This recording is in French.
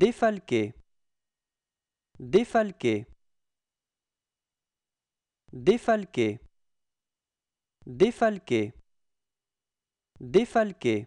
Défalquer. Défalquer. Défalquer. Défalquer. Défalquer.